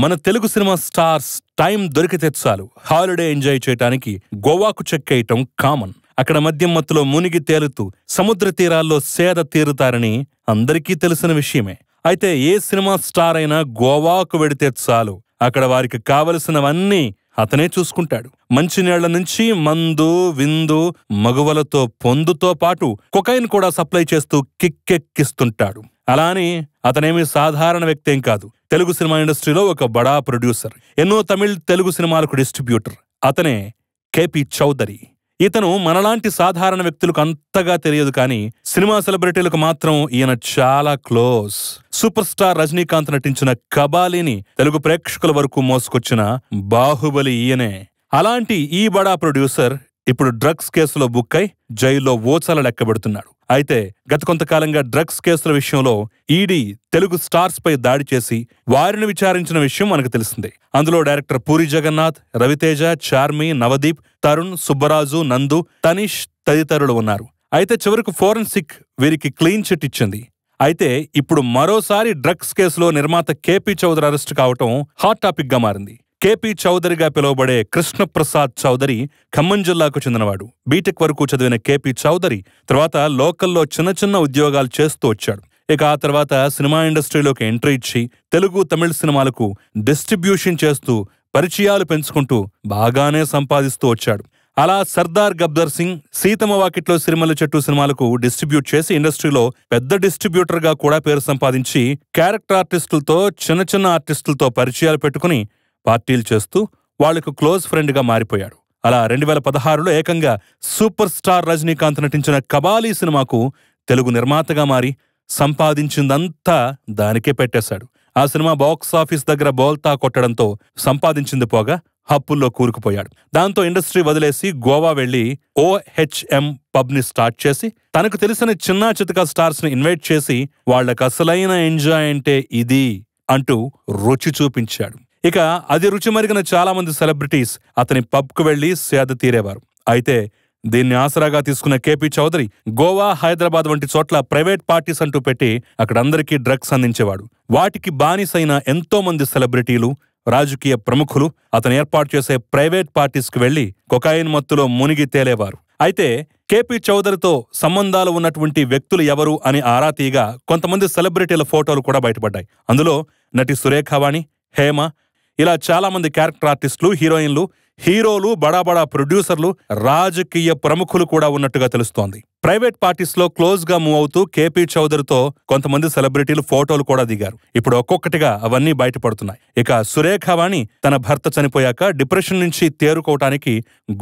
మన Telugu cinema stars time దొరికితే చాలు హాలిడే ఎంజాయ్ చేయటానికి గోవాకు చెక్కేయటం కామన్ అక్కడ మద్యం మత్తులో మునిగి తేలుతూ సముద్ర తీరాల్లో సేద తీరుతారని అందరికీ తెలిసిన విషయమే అయితే ఏ సినిమా స్టార్ అయినా గోవాకు వెడితే చాలు అక్కడ వారికి కావలసినవన్నీ అతనే చూసుకుంటాడు మంచినీళ్ల నుంచి మందు విందు మగువలతో పొందుతో పాటు కొకైన్ కూడా సప్లై చేస్తూ కిక్కెక్కిస్తుంటాడు అలానే అతనేమి సాధారణ వ్యక్తి ఏం కాదు తెలుగు సినిమా ఇండస్ట్రీలో ఒక బడా ప్రొడ్యూసర్ ఎన్నో తమిళ్ తెలుగు సినిమాలకు డిస్ట్రిబ్యూటర్ అతనే కేపి చౌదరి ఇతను మనలాంటి సాధారణ వ్యక్తులకు అంతగా తెలియదు కానీ సినిమా సెలబ్రిటీలకు మాత్రం ఈయన చాలా క్లోజ్ సూపర్ స్టార్ రజనీకాంత్ నటించిన కబాలిని తెలుగు ప్రేక్షకుల వరకు మోసుకొచ్చిన బాహుబలి ఈయనే అలాంటి ఈ బడా ప్రొడ్యూసర్ ఇప్పుడు డ్రగ్స్ కేసులో బుక్ అయి జైల్లో ఓచల లెక్కబెడుతున్నాడు అయితే గత కొంతకాలంగా డ్రగ్స్ కేసుల విషయంలో ఈడీ తెలుగు స్టార్స్ పై దాడి చేసి వారిని విచారించిన విషయం మనకు తెలిసింది అందులో డైరెక్టర్ పూరి జగన్నాథ్ రవితేజ చార్మి నవదీప్ తరుణ్ సుబ్బరాజు నందు తనీష్ తదితరులు ఉన్నారు అయితే చివరకు ఫోరెన్సిక్ వీరికి క్లీన్ చిట్ ఇచ్చింది అయితే ఇప్పుడు మరోసారి డ్రగ్స్ కేసులో నిర్మాత కేపీ చౌదరి అరెస్టు కావటం హాట్ టాపిక్గా మారింది కేపీ చౌదరిగా పిలువబడే కృష్ణప్రసాద్ చౌదరి ఖమ్మం జిల్లాకు చెందినవాడు బీటెక్ వరకు చదివిన కేపీ చౌదరి తర్వాత లోకల్లో చిన్న చిన్న ఉద్యోగాలు చేస్తూ వచ్చాడు ఇక ఆ తర్వాత సినిమా ఇండస్ట్రీలోకి ఎంట్రీ ఇచ్చి తెలుగు తమిళ సినిమాలకు డిస్ట్రిబ్యూషన్ చేస్తూ పరిచయాలు పెంచుకుంటూ బాగానే సంపాదిస్తూ వచ్చాడు అలా సర్దార్ గబ్దర్ సింగ్ సీతమ్మ వాకిట్లో సిరిమల్ల చెట్టు సినిమాలకు డిస్ట్రిబ్యూట్ చేసి ఇండస్ట్రీలో పెద్ద డిస్ట్రిబ్యూటర్గా కూడా పేరు సంపాదించి క్యారెక్టర్ ఆర్టిస్టులతో చిన్న చిన్న ఆర్టిస్టులతో పరిచయాలు పెట్టుకుని పార్టీలు చేస్తూ వాళ్లకు క్లోజ్ ఫ్రెండ్గా మారిపోయాడు అలా రెండు వేల పదహారులో ఏకంగా సూపర్ స్టార్ రజనీకాంత్ నటించిన కబాలీ సినిమాకు తెలుగు నిర్మాతగా మారి సంపాదించిందంతా దానికే పెట్టేశాడు ఆ సినిమా బాక్స్ ఆఫీస్ దగ్గర బోల్తా కొట్టడంతో సంపాదించింది పోగా హప్పుల్లో కూరుకుపోయాడు దాంతో ఇండస్ట్రీ వదిలేసి గోవా వెళ్లి ఓహెచ్ఎం పబ్ని స్టార్ట్ చేసి తనకు తెలిసిన చిన్న చితక స్టార్స్ని ఇన్వైట్ చేసి వాళ్లకు అసలైన ఎంజాయ్ అంటే ఇది అంటూ రుచి చూపించాడు ఇక అది రుచిమరిగిన చాలామంది సెలబ్రిటీస్ అతని పబ్కు వెళ్లి సేద తీరేవారు అయితే దీన్ని ఆసరాగా తీసుకున్న కేపీ చౌదరి గోవా హైదరాబాద్ వంటి చోట్ల ప్రైవేట్ పార్టీస్ అంటూ పెట్టి అక్కడందరికీ డ్రగ్స్ అందించేవాడు వాటికి బానిసైన ఎంతో మంది సెలబ్రిటీలు రాజకీయ ప్రముఖులు అతను ఏర్పాటు చేసే ప్రైవేట్ పార్టీస్కి వెళ్లి కొకాయిన్ మత్తులో మునిగి తేలేవారు అయితే కేపీ చౌదరితో సంబంధాలు ఉన్నటువంటి వ్యక్తులు ఎవరు అని ఆరా తీయగా కొంతమంది సెలబ్రిటీల ఫోటోలు కూడా బయటపడ్డాయి అందులో నటి సురేఖావాణి హేమ ఇలా చాలా మంది క్యారెక్టర్ ఆర్టిస్టులు హీరోయిన్లు హీరోలు బడాబడా ప్రొడ్యూసర్లు రాజకీయ ప్రముఖులు కూడా ఉన్నట్టుగా తెలుస్తోంది ప్రైవేట్ పార్టీస్ లో క్లోజ్ గా మూవ్ అవుతూ కేపీ చౌదరితో కొంతమంది సెలబ్రిటీలు ఫోటోలు కూడా దిగారు ఇప్పుడు ఒక్కొక్కటిగా అవన్నీ బయటపడుతున్నాయి ఇక సురేఖవాణి తన భర్త చనిపోయాక డిప్రెషన్ నుంచి తేరుకోవటానికి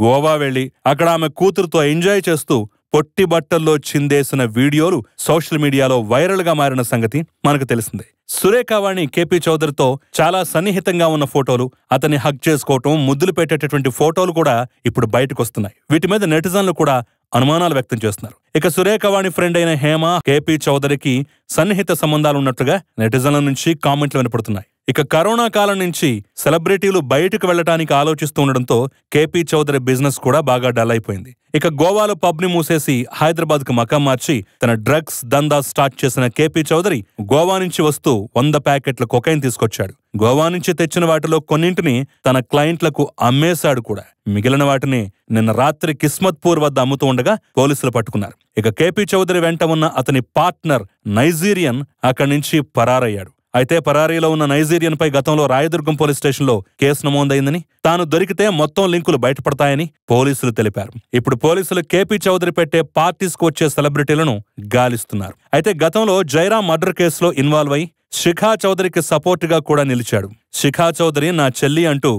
గోవా వెళ్లి అక్కడ ఆమె కూతురుతో ఎంజాయ్ చేస్తూ పొట్టి బట్టల్లో చిందేసిన వీడియోలు సోషల్ మీడియాలో వైరల్గా మారిన సంగతి మనకు తెలిసిందే సురేఖావాణి కేపీ చౌదరితో చాలా సన్నిహితంగా ఉన్న ఫోటోలు అతన్ని హక్ చేసుకోవటం ముద్దులు పెట్టేటటువంటి ఫోటోలు కూడా ఇప్పుడు బయటకు వస్తున్నాయి వీటి మీద నెటిజన్లు కూడా అనుమానాలు వ్యక్తం చేస్తున్నారు ఇక సురేఖవాణి ఫ్రెండ్ అయిన హేమ కేపీ చౌదరికి సన్నిహిత సంబంధాలు ఉన్నట్లుగా నెటిజన్ల నుంచి కామెంట్లు వినపడుతున్నాయి ఇక కరోనా కాలం నుంచి సెలబ్రిటీలు బయటకు వెళ్లడానికి ఆలోచిస్తూ ఉండడంతో కేపీ చౌదరి బిజినెస్ కూడా బాగా డల్ అయిపోయింది ఇక గోవాలో పబ్ని మూసేసి హైదరాబాద్ కు మకం మార్చి తన డ్రగ్స్ దందా స్టార్ట్ చేసిన కేపీ చౌదరి గోవా నుంచి వస్తూ వంద ప్యాకెట్ల కొకైన్ తీసుకొచ్చాడు గోవా నుంచి తెచ్చిన వాటిలో కొన్నింటిని తన క్లయింట్లకు అమ్మేశాడు కూడా మిగిలిన వాటిని నిన్న రాత్రి కిస్మత్పూర్ వద్ద అమ్ముతూ ఉండగా పోలీసులు పట్టుకున్నారు ఇక కేపీ చౌదరి వెంట ఉన్న అతని పార్ట్నర్ నైజీరియన్ అక్కడి నుంచి పరారయ్యాడు అయితే పరారీలో ఉన్న నైజీరియన్పై గతంలో రాయదుర్గం పోలీస్ స్టేషన్లో కేసు నమోదైందని తాను దొరికితే మొత్తం లింకులు బయటపడతాయని పోలీసులు తెలిపారు ఇప్పుడు పోలీసులు కేపీ చౌదరి పెట్టే పార్టీస్కు వచ్చే సెలబ్రిటీలను గాలిస్తున్నారు అయితే గతంలో జైరామ్ మర్డర్ కేసులో ఇన్వాల్వ్ అయి శిఖా చౌదరికి సపోర్టుగా కూడా నిలిచాడు శిఖా చౌదరి నా చెల్లి అంటూ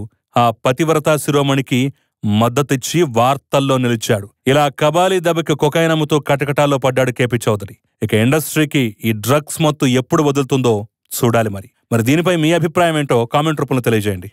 ఆ పతివ్రత శిరోమణికి మద్దతిచ్చి వార్తల్లో నిలిచాడు ఇలా కబాలీ దెబ్బకి కొకైనముతో కటకటాల్లో పడ్డాడు కేపీ చౌదరి ఇక ఇండస్ట్రీకి ఈ డ్రగ్స్ మత్తు ఎప్పుడు వదులుతుందో చూడాలి మరి మరి దీనిపై మీ అభిప్రాయం ఏంటో కామెంట్ రూపంలో తెలియజేయండి